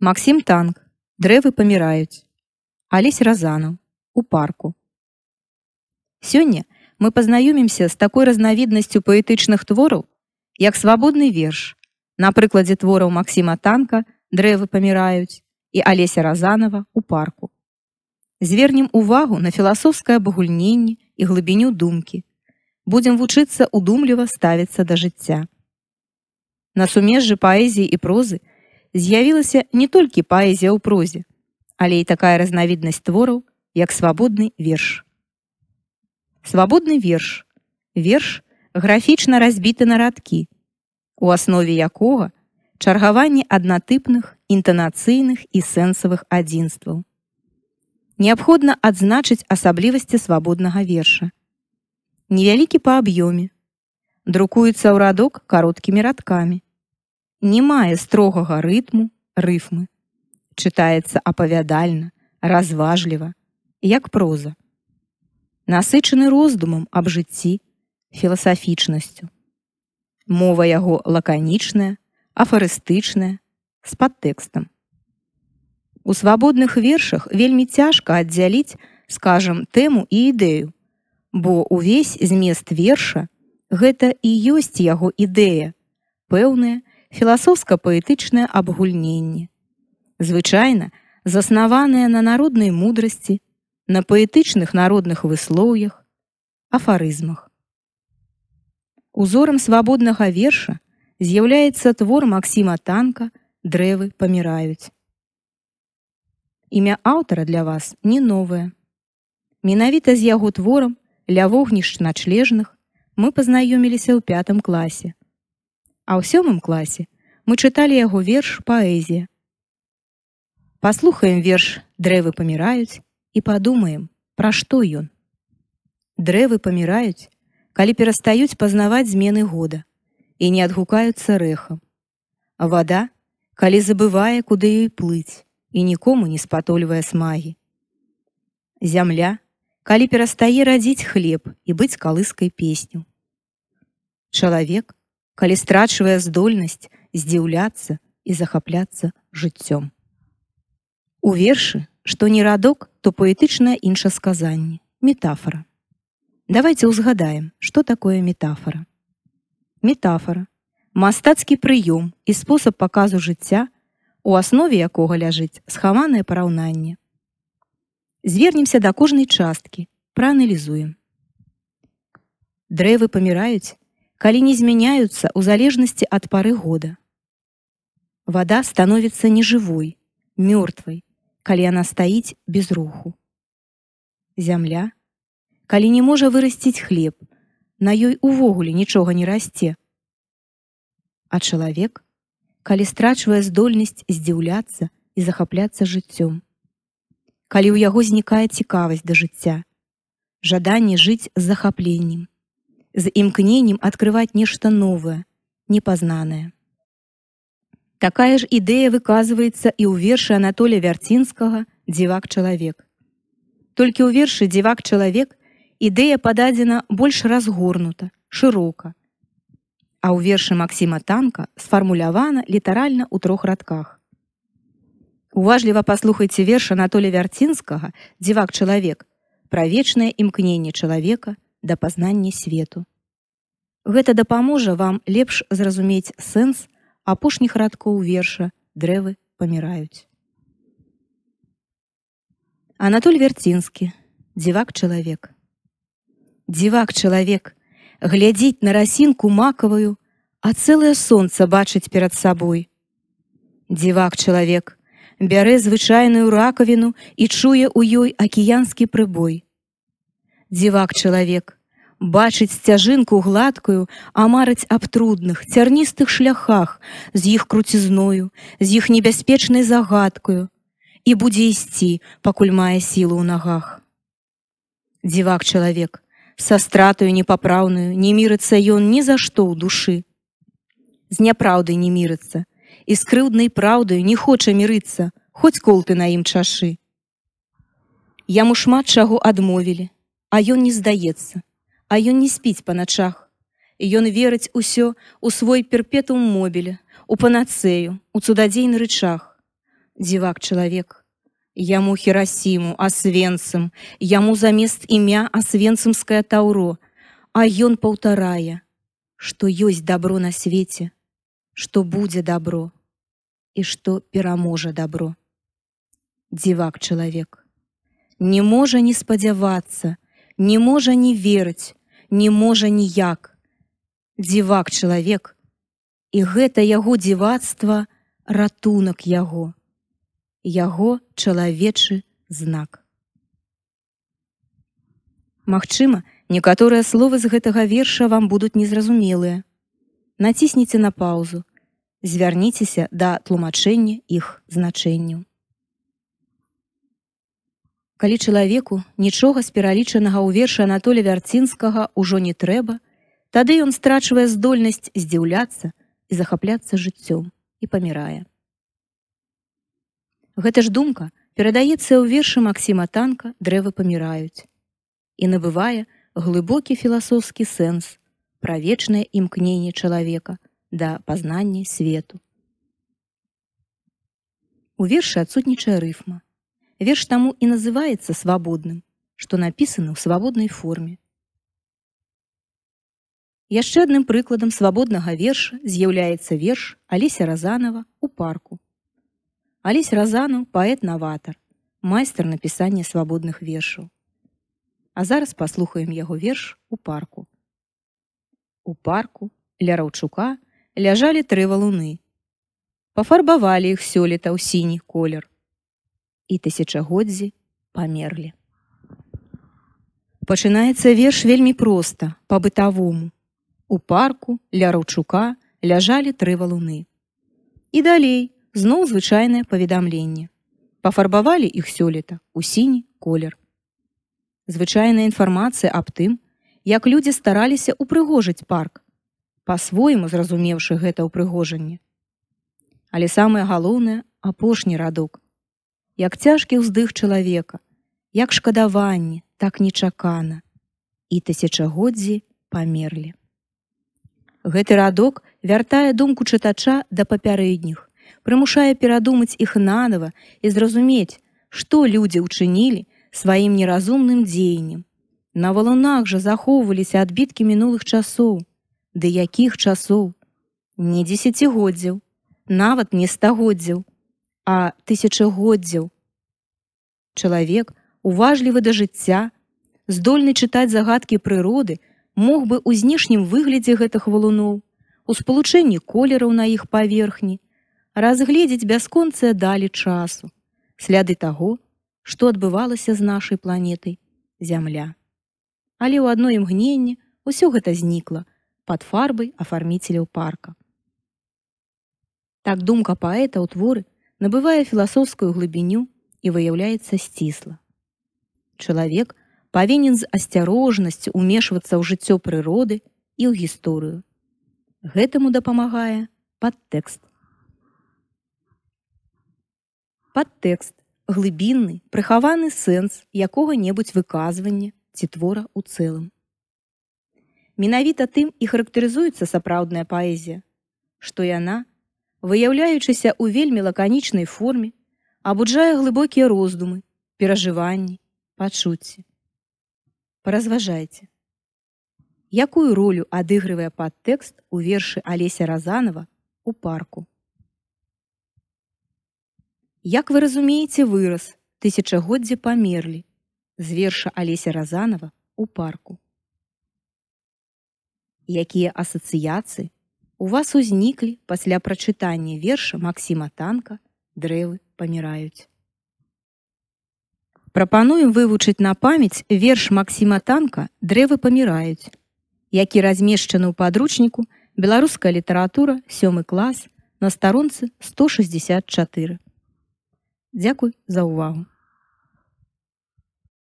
Максім танк. Дрэвы паміраюць. Алесь Разану у парку. Сёння мы пазнаёмімся з такой разнавіднасцю паэтычных твораў, як свабодны верш. На прыкладзе твораў Макссіма танка дрэвы паміраюць і Алеся Разанова у парку. Звернем увагу на філасофскае абагульненне і глыбіню думкі. Будзем вучыцца удумліва ставіцца да жыцця. На сумежжы паэзіі і прозы з'явілася не толькі паэзія ў прозе, але і такая разнавіднасць твораў, як свабодны верш. Свабодны верш верш графічна разбіты на радкі, у аснове якога чаргаванне аднатыпных інтанацыйных і сэнсавых адзінстваў. Неабходна адзначыць асаблівасці свабоднага верша. Невялікі па аб'ёме, друкуецца ў радок кароткімі радкамі не мае строгага рытму рыфмы. Чытаецца апавядальна, разважліва, як проза. Насычаны роздумам аб жыцці, філасафічнасцю. Мова яго лаканічная, афарыстычная, з падтэкстам. У свабодных вершах вельмі цяжка аддзяліць, скажам, тэму і ідэю, бо ўвесь змест верша гэта і ёсць яго ідэя, пэўная філасофска-паэтычнае абгульненне. Звычайна, заснаваная на народнай мудрасці, на паэтычных народных выслоўях, афарызмах. Узорам свабоднага верша з'яўляецца твор Макссіма танка, дрэвы паміраюць. Імя аўтара для вас не новае. Менавіта з яго творам ля вогнішч начлежных мы пазнаёміліся ў пятым класе а ў сёмым класе мы чыталі яго верш паэзія. Паслухаем верш, дрэвы паміраюць і падумаем, пра што ён. Дрэвы паміраюць, калі перастаюць пазнаваць змены года і не адгукаюцца рэхам. Вада, калі забывае, куды ёй плыць і нікому не спатольвае смагі. Зямля, калі перастае радзіць хлеб і быць калыскай песню. Чалавек, калі страчвае здольнасць здзіўляцца і захапляцца жыццём. У вершы, што не радок, то паэтычнае іншасказанне, метафора. Давайте ўзгадаем, што такое метафора. Метафора мастацкі прыём і спосаб паказу жыцця, у аснове якога ляжыць схаванае параўнанне. Звернемся да кожнай часткі, прааналізуем. Дрэвы паміраюць калі не змяняюцца ў залежнасці ад пары года. Вада становіцца нежывой, мёртвай, калі яна стаіць без руху. Зямля, калі не можа вырасціць хлеб, на ёй увогуле нічога не расце. А чалавек, калі страчвае здольнасць здзіўляцца і захапляцца жыццём. Калі ў яго знікае цікавасць да жыцця, жаданне жыць захапленнем з імкненнем адкрываць нешта новае, непазнанае. Такая ж ідэя выказваецца і ў вершы Анатоля Вярцінскага дзівак чалавек. Толькі ў вершы дзівак чалавек ідэя пададзена больш разгорнута, шырока. А ў вершы Масіма танка сфармулявана літаральна ў трох радках. Уважліва паслухайце верш Анатоля Вярцінскага, дзівак чалавек, пра вечнае імкненне чалавека, да пазнання свету. Гэта дапаможа вам лепш зразумець сэнс апошніх радкоў верша дрэвы паміраюць. Анатоль верцінскі дзівак чалавек. Дзівак чалавек глядзіць на расінку макавую, а цэлае солнце бачыць перад сабой. Дзівак чалавек бярэ звычайную ракавіну і чуе ў ёй акіянскі прыбой. Дзівак чалавек бачыць сцяжынку гладкую, а марыць аб трудных, цярністых шляхах, з іх круцізною, з іх небяспечнай загадкаю і будзе ісці, пакуль мае сілу ў нагах. Дзівак чалавек са стратаю непапраўную не мірыцца ён ні за што ў душы. З няпраўдай не мірыцца і з крыўднай праўдаю не хоча мірыцца, хоць колты на ім чашы. Яму шмат чаго адмовілі, а ён не здаецца а ён не спіць па начах. Ён верыць усё у свой перпетум мобіля, у панацэю, у цудадзейны рычах. Дзівак чалавек, яму херасіму, асвенцам, яму замест імя асвенцамскае таўро, А ён паўтарае, што ёсць дабро на свеце, што будзе дабро і што пераможа дабро. Дзівак чалавек, не можа не спадзявацца, не можа не верыць, не можа ніяк. Дзівак чалавек, і гэта яго дзівацтва ратунак яго, яго чалавечы знак. Магчыма, некаторыя словы з гэтага верша вам будуць незразумелыя. Націсніце на паузу, звярніцеся да тлумачэння іх значэнняў калі чалавеку нічога з пералічанага ў верша Анатоля вярцінскага ўжо не трэба, тады ён страчвае здольнасць здзіўляцца і захапляцца жыццём і памірае. Гэта ж думка перадаецца ў вершы Масіма танка дрэвы паміраюць і набывае глыбокі філасофскі сэнс пра вечнае імкненне чалавека да пазнання свету. У вершы адсутнічае рыфма Верш тому и называется «Свободным», что написано в свободной форме. Еще одним прикладом свободного верша является верш Олеся Розанова «У парку». Олесь Розанов – поэт-новатор, майстер написания свободных вершов. А зараз послухаем его верш «У парку». У парку ля Раучука ляжали три валуны. Пофарбовали их все лето у синий колер – і тысячагоддзі памерлі. Пачынаецца верш вельмі проста, па-бытавому. У парку ля раўчука ляжалі тры валуны. І далей зноў звычайнае паведамленне. Пафарбавалі іх сёлета у сіні колер. Звычайная інфармацыя аб тым, як людзі стараліся ўпрыгожаць парк, па-свойму зразумеўшы гэта ўпрыгожанне. Але самае галоўнае апошні радок як цяжкі ўздых чалавека, як шкадаванне, так нечакана. І тысячагоддзі памерлі. Гэты радок вяртае думку чытача да папярэдніх, прымушае перадумаць іх нанова і зразумець, што людзі ўчынілі сваім неразумным дзеяннем. На валунах жа захоўваліся адбіткі мінулых часоў, Ды якіх часоў, не десятгоддзяў, нават не стагоддзяў, а тысячагоддзяў. Чалавек, уважлівы да жыцця, здольны чытаць загадкі прыроды, мог бы ў знешнім выглядзе гэтых валуноў, у спалучэнні колераў на іх паверхні, разгледзець бясконцыя далі часу, сляды таго, што адбывалася з нашай планетай, зямля. Але ў адно імгненне ўсё гэта знікла пад фарбай афарміцеляў парка. Так думка паэта ў творы набывае філасофскую глыбіню і выяўляецца сцісла. Чалавек павінен з асцярожнасцю умешвацца ў жыццё прыроды і ў гісторыю. Гэтаму дапамагае падтэкст. Падтэкст глыбінны прыхаваны сэнс якога-небудзь выказвання ці твора ў цэлым. Менавіта тым і характарызуецца сапраўдная паэзія, што яна, выяўляючыся ў вельмі лаканічнай форме, абуджае глыбокія роздумы, перажыванні, пачуцці. Паразважайце. Якую ролю адыгрывае падтэкст у вершы Алеся Разанова у парку? Як вы разумееце выраз, тысячагоддзі памерлі, з верша Алеся Разанова у парку. Якія асацыяцыі у вас узніклі пасля прачытання верша Масіма танка дрэвы паміраюць. Прапануем вывучыць на памяць верш Масіма танка дрэвы паміраюць, які размешчаны ў падручніку беларуская літаратура сёмы клас на старонцы 164. Дзякуй за ўвагу.